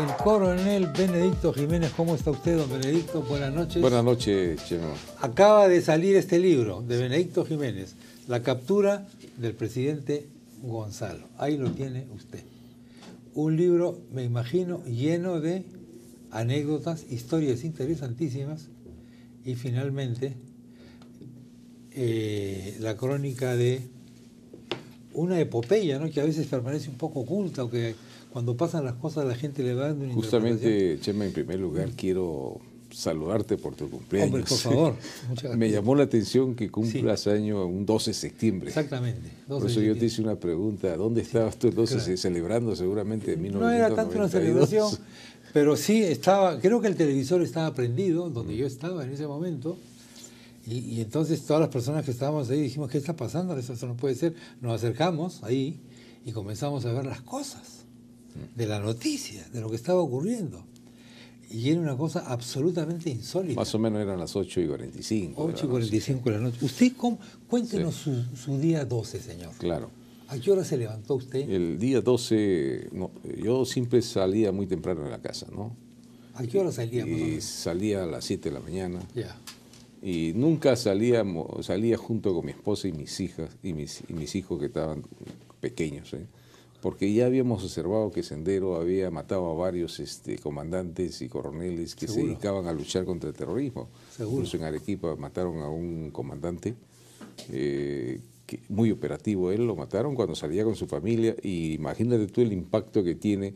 el coronel Benedicto Jiménez. ¿Cómo está usted, don Benedicto? Buenas noches. Buenas noches, Chema. Acaba de salir este libro de Benedicto Jiménez, La captura del presidente Gonzalo. Ahí lo tiene usted. Un libro, me imagino, lleno de anécdotas, historias interesantísimas y finalmente eh, la crónica de una epopeya ¿no? que a veces permanece un poco oculta o que cuando pasan las cosas la gente le va dando Justamente, Chema, en primer lugar quiero saludarte por tu cumpleaños. Hombre, por favor. muchas gracias. Me llamó la atención que cumplas año un 12 de septiembre. Exactamente. 12 por eso yo te hice una pregunta. ¿Dónde estabas tú entonces celebrando seguramente en 1992? No era tanto una celebración, pero sí estaba, creo que el televisor estaba prendido, donde yo estaba en ese momento. Y, entonces todas las personas que estábamos ahí dijimos, ¿qué está pasando? Eso, no puede ser. Nos acercamos ahí y comenzamos a ver las cosas, de la noticia, de lo que estaba ocurriendo. Y era una cosa absolutamente insólita. Más o menos eran las 8 y 45. 8 y 45 de la noche. Usted, cuéntenos su, día 12, señor. Claro. ¿A qué hora se levantó usted? El día 12, no, yo siempre salía muy temprano de la casa, ¿no? ¿A qué hora salía? Y salía a las 7 de la mañana. Ya y nunca salíamos, salía junto con mi esposa y mis hijas y mis, mis hijos que estaban pequeños, ¿eh? porque ya habíamos observado que Sendero había matado a varios este, comandantes y coroneles que se dedicaban a luchar contra el terrorismo. Seguro. Incluso en Arequipa mataron a un comandante eh, muy operativo, él lo mataron cuando salía con su familia y imagínate tú el impacto que tiene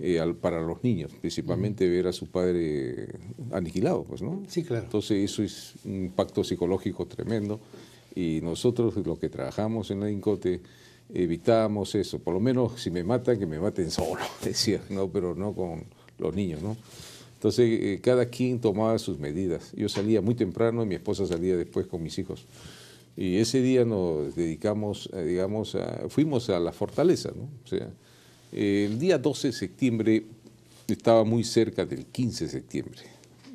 eh, para los niños, principalmente ver a su padre aniquilado, pues, ¿no? Sí, claro. Entonces eso es un impacto psicológico tremendo y nosotros los que trabajamos en la INCOTE evitábamos eso, por lo menos si me matan, que me maten solo, decía, no, pero no con los niños, ¿no? Entonces eh, cada quien tomaba sus medidas. Yo salía muy temprano y mi esposa salía después con mis hijos. Y ese día nos dedicamos, eh, digamos, fuimos a la fortaleza, ¿no? O sea, el día 12 de septiembre estaba muy cerca del 15 de septiembre.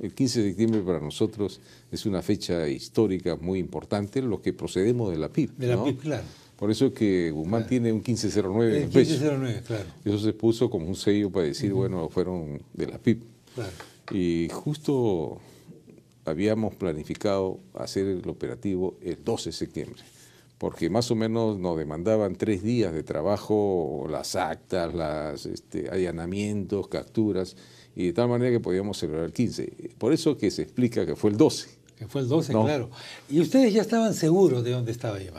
El 15 de septiembre para nosotros es una fecha histórica muy importante, los que procedemos de la PIB. De la PIB, claro. Por eso es que Guzmán tiene un 1509 en el 1509, claro. Eso se puso como un sello para decir, bueno, fueron de la PIB. Claro. Y justo habíamos planificado hacer el operativo el 12 de septiembre porque más o menos nos demandaban tres días de trabajo, las actas, los este, allanamientos, capturas, y de tal manera que podíamos celebrar el 15. Por eso que se explica que fue el 12. Que fue el 12, claro. ¿Y ustedes ya estaban seguros de dónde estaba él.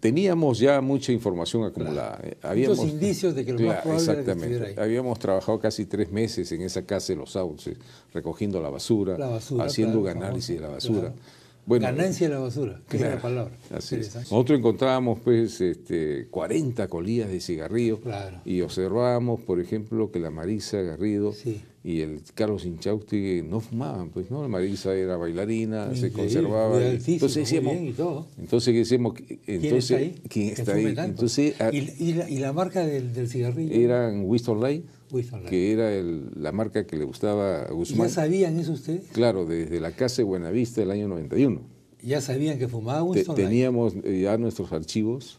Teníamos ya mucha información acumulada. Eh, Muchos indicios de que lo claro, más probable exactamente. Habíamos trabajado casi tres meses en esa casa de los sauces, recogiendo la basura, haciendo un análisis de la basura. Ganancia de la basura, que es la palabra. Nosotros encontrábamos pues este, 40 colillas de cigarrillo y observábamos, por ejemplo, que la Marisa Garrido y el Carlos Inchausti no fumaban, pues no, la Marisa era bailarina, se conservaba. entonces decíamos, y todo. entonces decíamos, entonces, ¿quién está ahí? Ah, ¿Y, la, marca del, cigarrillo? Eran Winston Light que era la marca que le gustaba a Guzmán. ¿Ya sabían eso ustedes? Claro, desde la casa de Buenavista del año 91. ¿Ya sabían que fumaba Winston? teníamos eh, ya nuestros archivos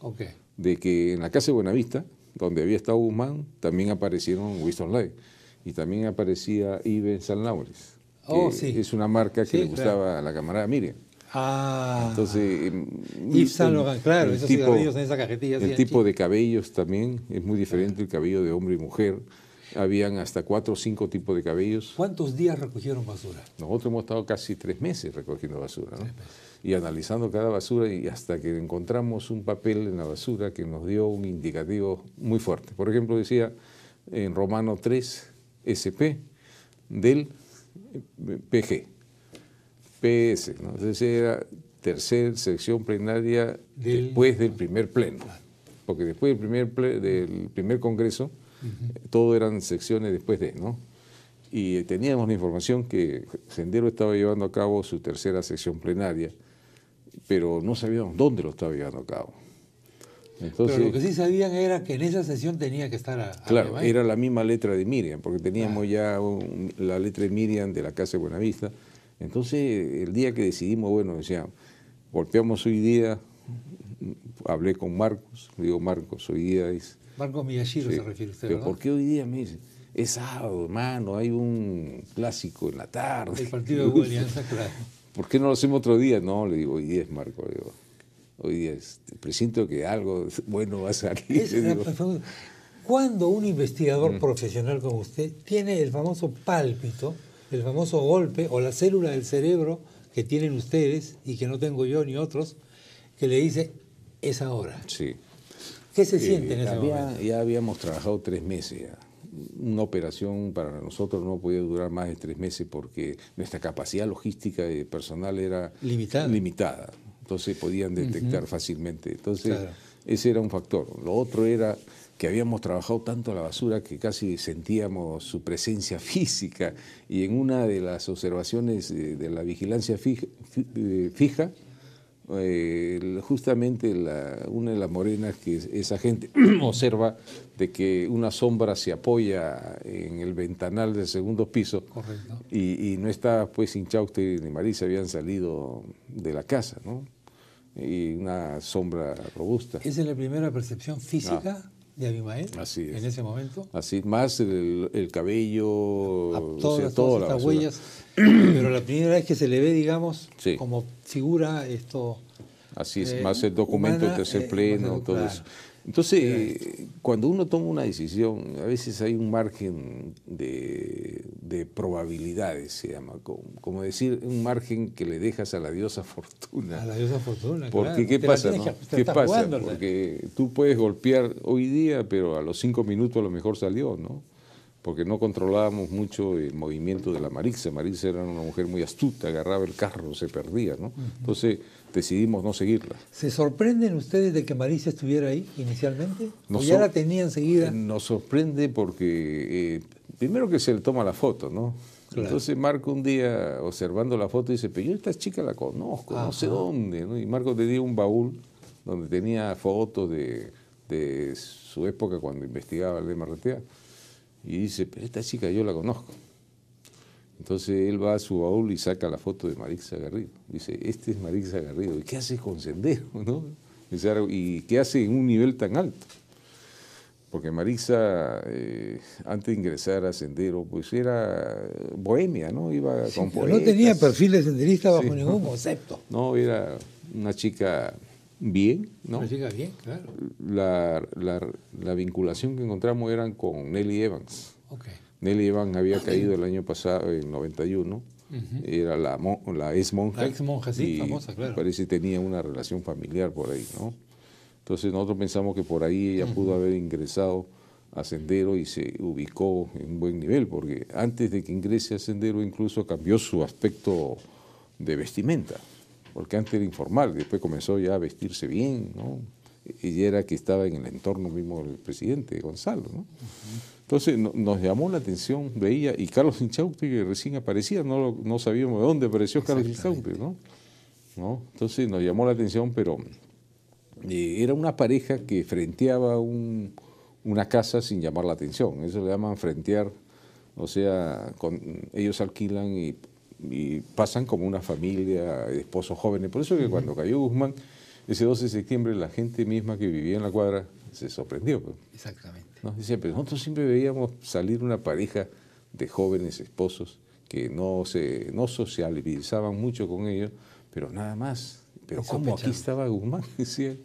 de que en la casa de Buenavista, donde había estado Guzmán, también aparecieron Winston Light. Y también aparecía Yves San Oh, sí. Es una marca que le gustaba a la camarada Miriam. Ah. Entonces. Em, Yves claro, esos tipo, en esa cajetilla. El tipo de cabellos también es muy diferente ah. el cabello de hombre y mujer. Habían hasta cuatro o cinco tipos de cabellos. ¿Cuántos días recogieron basura? Nosotros hemos estado casi tres meses recogiendo basura, Y analizando cada basura y hasta que encontramos un papel en la basura que nos dio un indicativo muy fuerte. Por ejemplo, decía en Romano 3, SP del eh, PG, PS, ¿no? Entonces era tercer sección plenaria después del primer pleno, porque después del primer, del primer congreso todo eran secciones después de, ¿no? Y teníamos la información que Sendero estaba llevando a cabo su tercera sección plenaria, pero no sabíamos dónde lo estaba llevando a cabo. Entonces, pero lo que sí sabían era que en esa sesión tenía que estar. A, claro, era la misma letra de Miriam, porque teníamos ya la letra de Miriam de la Casa de Buenavista. Entonces, el día que decidimos, bueno, decía, golpeamos hoy día, hablé con Marcos, digo, Marcos, hoy día es Marco Miyashiro se refiere usted, ¿verdad? Porque hoy día mire, es sábado, hermano, hay un clásico en la tarde. El partido de Alianza, claro. ¿Por qué no lo hacemos otro día? No, le digo, hoy día es Marco, hoy día es, presiento que algo bueno va a salir. Eh, Cuando un investigador mm. profesional como usted tiene el famoso pálpito, el famoso golpe o la célula del cerebro que tienen ustedes y que no tengo yo ni otros, que le dice, es ahora. Sí. ¿Qué se siente en ese Ya habíamos trabajado tres meses Una operación para nosotros no podía durar más de tres meses porque nuestra capacidad logística de personal era limitada. Entonces podían detectar fácilmente. Entonces ese era un factor. Lo otro era que habíamos trabajado tanto la basura que casi sentíamos su presencia física y en una de las observaciones de la vigilancia eh, fija eh, justamente una de las morenas que esa gente observa de que una sombra se apoya en el ventanal del segundo piso Y, no está pues Inchauste ni Marisa habían salido de la casa, ¿no? Y una sombra robusta. Esa es la primera percepción física de Abimael Así en ese momento. Así, más el, cabello, todas, estas huellas. Pero la primera vez que se le ve, digamos, como figura esto. Así es, eh, más el documento humana, tercer eh, pleno, todo eso. Entonces, cuando uno toma una decisión, a veces hay un margen de, probabilidades, se llama, como, decir, un margen que le dejas a la diosa fortuna. A la diosa fortuna. Porque ¿qué pasa? ¿Qué pasa? Porque tú puedes golpear hoy día, pero a los cinco minutos a lo mejor salió, ¿no? porque no controlábamos mucho el movimiento de la Marisa. Marisa era una mujer muy astuta, agarraba el carro, se perdía, ¿no? Entonces decidimos no seguirla. ¿Se sorprenden ustedes de que Marisa estuviera ahí inicialmente? Nos ya la tenían seguida? Eh, nos sorprende porque, eh, primero que se le toma la foto, ¿no? Entonces Marco un día, observando la foto, dice, pero yo esta chica la conozco, no sé dónde, Y Marco dio un baúl donde tenía fotos de, su época cuando investigaba el MRTA y dice, pero esta chica yo la conozco. Entonces él va a su baúl y saca la foto de Marixa Garrido. Dice, este es Marixa Garrido. ¿Y qué hace con Sendero? ¿no? ¿Y qué hace en un nivel tan alto? Porque Marixa, eh, antes de ingresar a Sendero, pues era bohemia, ¿no? Iba No tenía perfil de senderista bajo ningún concepto. No, era una chica bien, ¿no? La, vinculación que encontramos eran con Nelly Evans. Nelly Evans había caído el año pasado, en 91. Era la, la ex monja. La ex monja, sí, famosa, claro. Parece que tenía una relación familiar por ahí, ¿no? Entonces nosotros pensamos que por ahí ella pudo haber ingresado a Sendero y se ubicó en buen nivel, porque antes de que ingrese a Sendero incluso cambió su aspecto de vestimenta porque antes era informal, después comenzó ya a vestirse bien, ¿no? Y era que estaba en el entorno mismo del presidente Gonzalo, ¿no? Entonces nos llamó la atención, veía, y Carlos Inchaute que recién aparecía, no, no sabíamos de dónde apareció Carlos Inchaute, ¿no? Entonces nos llamó la atención, pero eh, era una pareja que frenteaba un, una casa sin llamar la atención, eso le llaman frentear, o sea, con, ellos alquilan y y pasan como una familia, de esposos jóvenes. Por eso que cuando cayó Guzmán, ese 12 de septiembre, la gente misma que vivía en la cuadra se sorprendió. Pues. Exactamente. ¿No? nosotros siempre veíamos salir una pareja de jóvenes esposos que no, se, no socializaban mucho con ellos, pero nada más. Pero como aquí estaba Guzmán? Decía,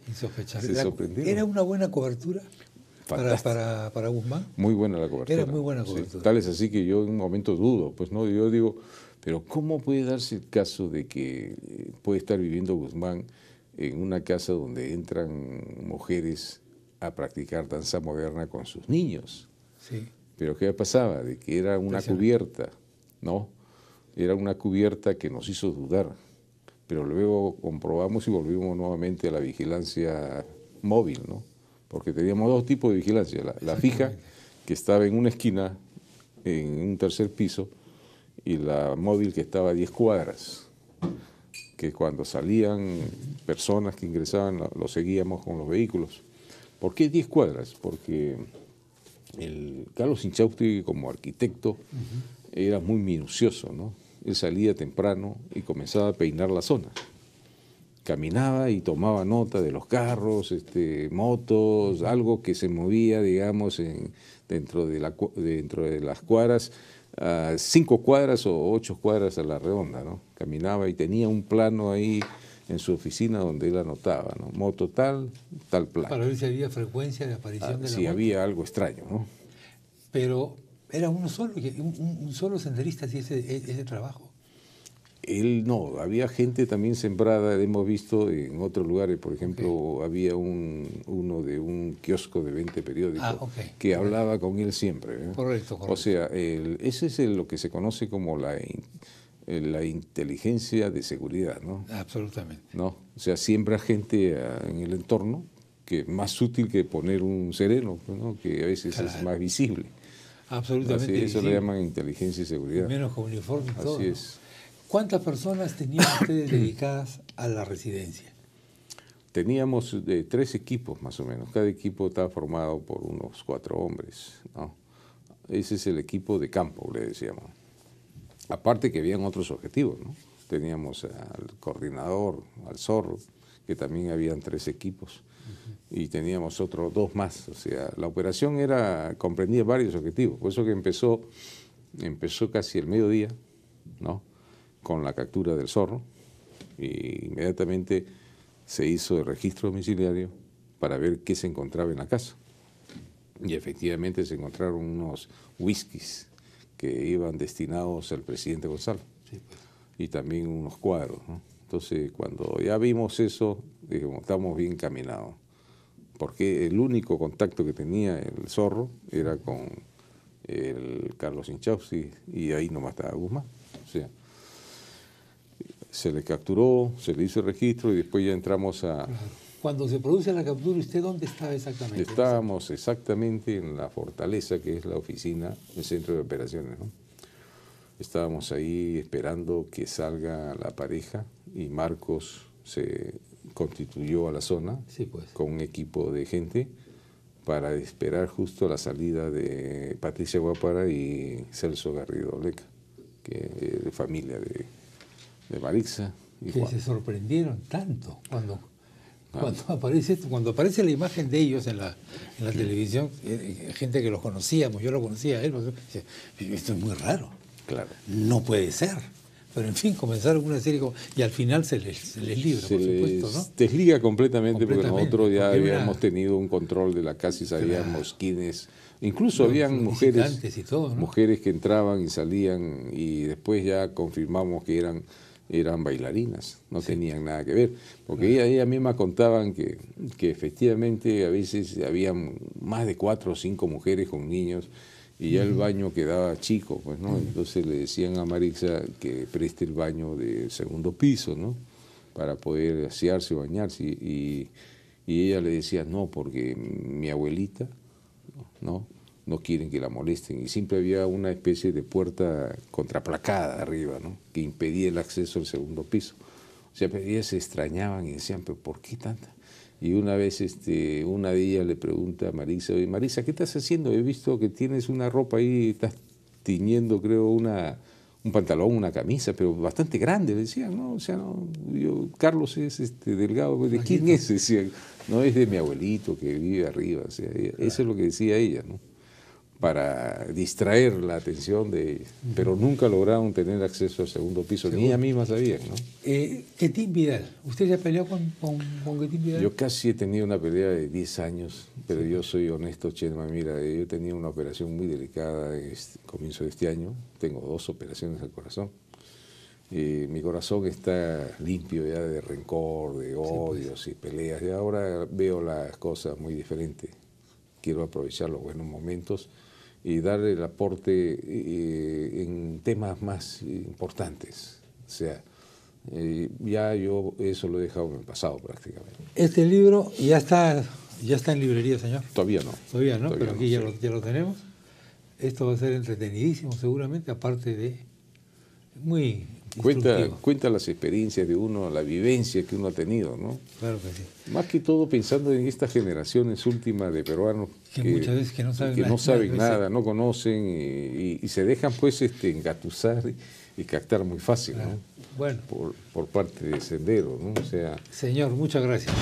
Se sorprendió. ¿Era una buena cobertura? Para, Guzmán. Muy buena la cobertura. Era muy buena cobertura. tal es así que yo en un momento dudo, pues no, yo digo, pero ¿cómo puede darse el caso de que eh, puede estar viviendo Guzmán en una casa donde entran mujeres a practicar danza moderna con sus niños? Sí. Pero ¿qué pasaba? De que era una cubierta, ¿no? Era una cubierta que nos hizo dudar. Pero luego comprobamos y volvimos nuevamente a la vigilancia móvil, ¿no? Porque teníamos dos tipos de vigilancia. la fija, que estaba en una esquina, en un tercer piso, y la móvil que estaba a 10 cuadras, que cuando salían personas que ingresaban lo seguíamos con los vehículos. ¿Por qué 10 cuadras? Porque Carlos Inchausti como arquitecto era muy minucioso, ¿no? Él salía temprano y comenzaba a peinar la zona. Caminaba y tomaba nota de los carros, este, motos, algo que se movía, digamos, en, dentro, de la, dentro de las cuadras cinco cuadras o ocho cuadras a la redonda, ¿no? Caminaba y tenía un plano ahí en su oficina donde él anotaba, ¿no? Moto tal, tal plano Para ver si había frecuencia de aparición ah, de la Si había algo extraño, ¿no? Pero era uno solo, un, solo senderista hacía ese, e, ese trabajo él no, había gente también sembrada, hemos visto en otros lugares, por ejemplo, había uno de un kiosco de 20 periódicos ah, que hablaba con él siempre. Correcto, ¿eh? correcto, O sea, ese es lo que se conoce como la, eh, la inteligencia de seguridad, ¿no? Absolutamente. ¿No? O sea, siembra gente ah, en el entorno que es más útil que poner un sereno, que a veces es más visible. Absolutamente. eso le llaman inteligencia y seguridad. menos con uniforme y todo. Así es. ¿Cuántas personas tenían ustedes dedicadas a la residencia? Teníamos eh, tres equipos más o menos. Cada equipo estaba formado por unos cuatro hombres. ¿no? Ese es el equipo de campo, le decíamos. Aparte que habían otros objetivos. ¿no? Teníamos al coordinador, al zorro, que también habían tres equipos. Y teníamos otros dos más. O sea, la operación era comprendía varios objetivos. Por eso que empezó, empezó casi el mediodía, ¿no? con la captura del zorro e inmediatamente se hizo el registro domiciliario para ver qué se encontraba en la casa. Y efectivamente se encontraron unos whiskies que iban destinados al presidente Gonzalo pues. y también unos cuadros. Entonces, cuando ya vimos eso, dijimos, estamos bien caminados, porque el único contacto que tenía el zorro era con el Carlos Inchausti y ahí nomás estaba Guzmán. O sea, se le capturó, se le hizo el registro y después ya entramos a... Cuando se produce la captura, ¿usted dónde estaba exactamente? Estábamos exactamente en la fortaleza, que es la oficina, el centro de operaciones. Estábamos ahí esperando que salga la pareja y Marcos se constituyó a la zona pues. con un equipo de gente para esperar justo la salida de Patricia Guapara y Celso Garrido Leca, que es de familia de de que se sorprendieron tanto cuando, ah. cuando, aparece, cuando aparece la imagen de ellos en la, la televisión, eh, eh, gente que los conocíamos, yo lo conocía a él, pues, esto es muy raro. Claro. No puede ser. Pero en fin, comenzaron una serie y al final se les, se les libra, por supuesto, ¿no? Desliga completamente, porque nosotros ya habíamos tenido un control de la casa y sabíamos Incluso habían mujeres, mujeres que entraban y salían y después ya confirmamos que eran eran bailarinas, no tenían nada que ver. Porque ella ellas, mismas contaban que, que, efectivamente a veces había más de cuatro o cinco mujeres con niños y ya el baño quedaba chico, pues, ¿no? Entonces le decían a Marisa que preste el baño del segundo piso, ¿no? Para poder asearse o bañarse. y ella le decía, no, porque mi abuelita, ¿no? no quieren que la molesten. Y siempre había una especie de puerta contraplacada arriba, ¿no? que impedía el acceso al segundo piso. O sea, ellas se extrañaban y decían, pero ¿por qué tanta? Y una vez este, una de ellas le pregunta a Marisa, oye Marisa, ¿qué estás haciendo? He visto que tienes una ropa ahí, estás tiñendo, creo, una, un pantalón, una camisa, pero bastante grande, le decían, ¿no? O sea, no, yo, Carlos es este, delgado, ¿de quién es? Decían, no es de mi abuelito que vive arriba, o sea, e, eso es lo que decía ella, ¿no? para distraer la atención de... Pero nunca lograron tener acceso al segundo piso, ni ni mí más sabían, ¿no? Eh, Vidal, ¿usted ya peleó con, con, con, Vidal? Yo casi he tenido una pelea de 10 años, pero yo soy honesto, Chema, mira, eh, yo tenía una operación muy delicada en este, comienzo de este año, tengo dos operaciones al corazón. Y eh, mi corazón está limpio ya de rencor, de pues. odios y peleas. Y ahora veo las cosas muy diferentes. Quiero aprovechar los buenos momentos y dar el aporte eh, en temas más importantes. O sea, eh, ya yo eso lo he dejado en el pasado prácticamente. Este libro ya está, ya está en librería, señor. Todavía no. Todavía no, pero aquí ya lo tenemos. Esto va a ser entretenidísimo seguramente, aparte de muy Cuenta, cuenta, las experiencias de uno, la vivencia que uno ha tenido, ¿no? Claro que sí. Más que todo pensando en estas generaciones últimas de peruanos que, muchas veces no saben, nada, no conocen y, se dejan pues este, engatusar y, captar muy fácil, Bueno. Por, parte de Sendero, ¿no? sea... Señor, muchas gracias.